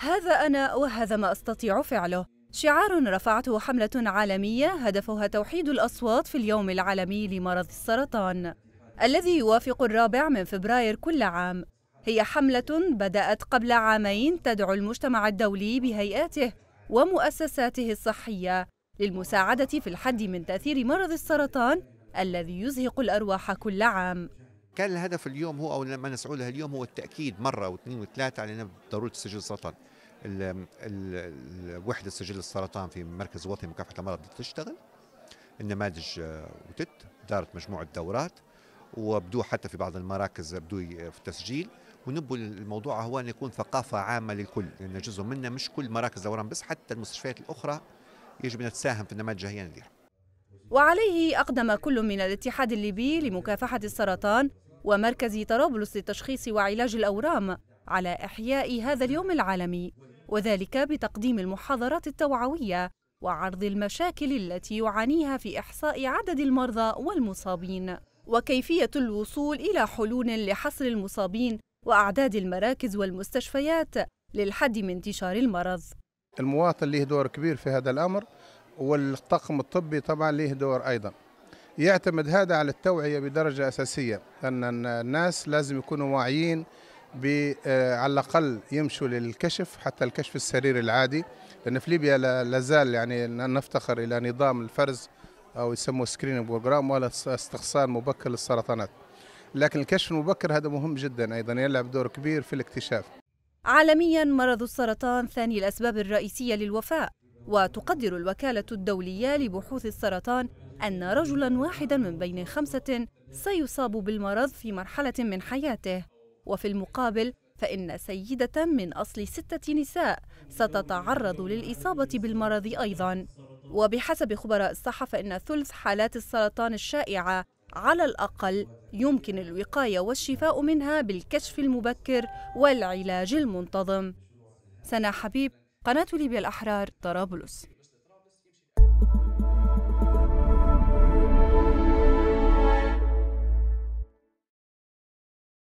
هذا أنا وهذا ما أستطيع فعله شعار رفعته حملة عالمية هدفها توحيد الأصوات في اليوم العالمي لمرض السرطان الذي يوافق الرابع من فبراير كل عام هي حملة بدأت قبل عامين تدعو المجتمع الدولي بهيئاته ومؤسساته الصحية للمساعدة في الحد من تأثير مرض السرطان الذي يزهق الأرواح كل عام كان الهدف اليوم هو او ما نسعى له اليوم هو التاكيد مره واثنين وثلاثه على ضروره سجل السرطان الوحده سجل السرطان في مركز وطني مكافحه الامراض تشتغل النماذج آه، وتت دارت مجموعه دورات وبدو حتى في بعض المراكز بدو في التسجيل ونبوا الموضوع هو ان يكون ثقافه عامه للكل لان جزء منا مش كل مراكز دوران بس حتى المستشفيات الاخرى يجب ان تساهم في النماذج هي نديرها وعليه أقدم كل من الاتحاد الليبي لمكافحة السرطان ومركز طرابلس لتشخيص وعلاج الأورام على إحياء هذا اليوم العالمي وذلك بتقديم المحاضرات التوعوية وعرض المشاكل التي يعانيها في إحصاء عدد المرضى والمصابين وكيفية الوصول إلى حلول لحصر المصابين وأعداد المراكز والمستشفيات للحد من انتشار المرض المواطن له دور كبير في هذا الأمر والطاقم الطبي طبعا له دور أيضا يعتمد هذا على التوعية بدرجة أساسية أن الناس لازم يكونوا واعيين آه، على الأقل يمشوا للكشف حتى الكشف السرير العادي لأن في ليبيا لازال يعني نفتخر إلى نظام الفرز أو يسموه سكرين بروجرام ولا استخصال مبكر للسرطانات لكن الكشف المبكر هذا مهم جدا أيضا يلعب دور كبير في الاكتشاف عالميا مرض السرطان ثاني الأسباب الرئيسية للوفاة وتقدر الوكالة الدولية لبحوث السرطان أن رجلاً واحداً من بين خمسة سيصاب بالمرض في مرحلة من حياته وفي المقابل فإن سيدة من أصل ستة نساء ستتعرض للإصابة بالمرض أيضاً وبحسب خبراء الصحة فإن ثلث حالات السرطان الشائعة على الأقل يمكن الوقاية والشفاء منها بالكشف المبكر والعلاج المنتظم سنا حبيب قناة ليبيا الأحرار طرابلس